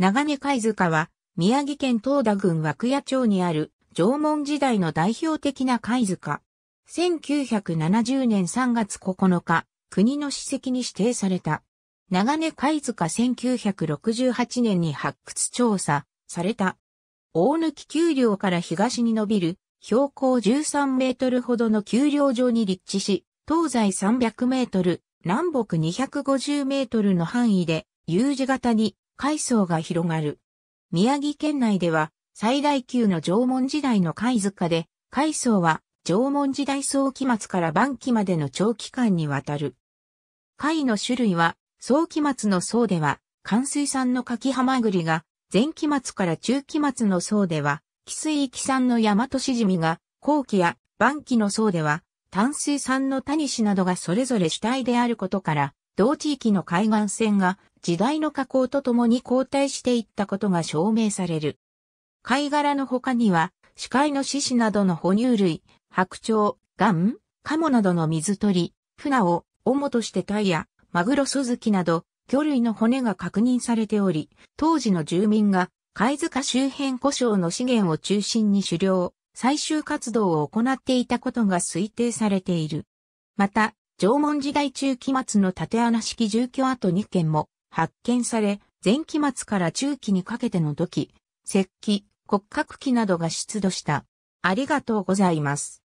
長根貝塚は、宮城県東田郡涌谷町にある縄文時代の代表的な貝塚。1970年3月9日、国の史跡に指定された。長根貝塚1968年に発掘調査された。大抜き丘陵から東に伸びる標高13メートルほどの丘陵上に立地し、東西300メートル、南北250メートルの範囲で U 字型に海藻が広がる。宮城県内では最大級の縄文時代の貝塚で、海藻は縄文時代早期末から晩期までの長期間にわたる。貝の種類は、早期末の層では、寒水産の柿ハマグリが、前期末から中期末の層では、寄水域産の大和しじみが、後期や晩期の層では、淡水産のタニシなどがそれぞれ主体であることから、同地域の海岸線が時代の加工とともに後退していったことが証明される。貝殻の他には、視界の獅子などの哺乳類、白鳥、ガン、カモなどの水鳥、船を、主としてタイや、マグロスズキなど、魚類の骨が確認されており、当時の住民が、貝塚周辺故障の資源を中心に狩猟、採集活動を行っていたことが推定されている。また、縄文時代中期末の縦穴式住居跡2件も発見され、前期末から中期にかけての土器、石器、骨格器などが出土した。ありがとうございます。